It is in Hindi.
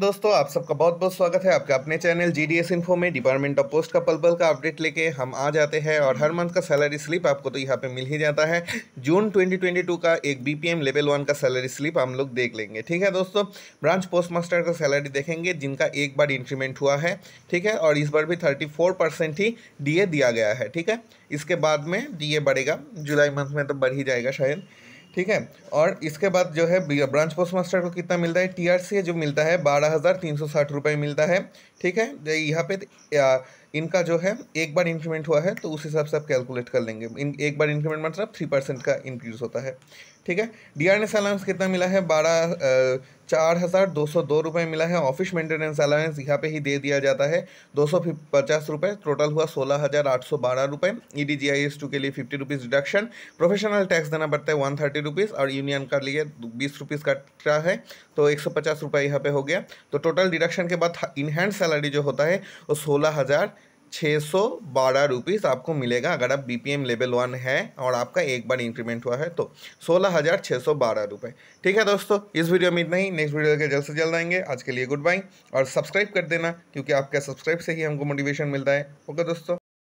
दोस्तों आप सबका बहुत बहुत स्वागत है आपका अपने channel G D S info में डिपार्टमेंट ऑफ पोस्ट का पल पल का अपडेट लेके हम आ जाते हैं और हर मंथ का सैलरी स्लिप आपको तो यहाँ पे मिल ही जाता है जून 2022 का एक बीपीएम लेवल वन का सैलरी स्लिप हम लोग देख लेंगे ठीक है दोस्तों ब्रांच पोस्ट मास्टर का सैलरी देखेंगे जिनका एक बार इंक्रीमेंट हुआ है ठीक है और इस बार भी थर्टी ही डी दिया गया है ठीक है इसके बाद में डी बढ़ेगा जुलाई मंथ में तो बढ़ ही जाएगा शायद ठीक है और इसके बाद जो है ब्रांच पोस्ट मास्टर को कितना मिलता है टीआरसी जो मिलता है बारह हज़ार तीन सौ साठ रुपये मिलता है ठीक है तो यहाँ पे इनका जो है एक बार इंक्रीमेंट हुआ है तो उस हिसाब से आप कैलकुलेट कर लेंगे इन एक बार इंक्रीमेंट मतलब थ्री परसेंट का इंक्रीज होता है ठीक है डी आर एस अलाउंस कितना मिला है बारह चार हज़ार दो सौ दो रुपये मिला है ऑफिस मेंटेनेंस अलाउंस यहाँ पे ही दे दिया जाता है दो सौ पचास रुपये टोटल हुआ सोलह हज़ार आठ सौ बारह रुपये E D G I S two के लिए fifty rupees deduction professional tax देना पड़ता है वन थर्टी रुपीज़ और यूनियन का लिए बीस रुपीज़ कट रहा है तो एक सौ पचास रुपये यहाँ पे हो गया तो टोटल डिडक्शन के बाद इनहैंड सैलरी जो होता है वो सोलह हज़ार छः सौ बारह रुपीज़ आपको मिलेगा अगर आप बीपीएम लेवल वन है और आपका एक बार इंक्रीमेंट हुआ है तो सोलह हज़ार छः सौ बारह रुपये ठीक है दोस्तों इस वीडियो में इतना ही नेक्स्ट वीडियो के जल्द से जल्द आएंगे आज के लिए गुड बाय और सब्सक्राइब कर देना क्योंकि आपका सब्सक्राइब से ही हमको मोटिवेशन मिलता है ओके दोस्तों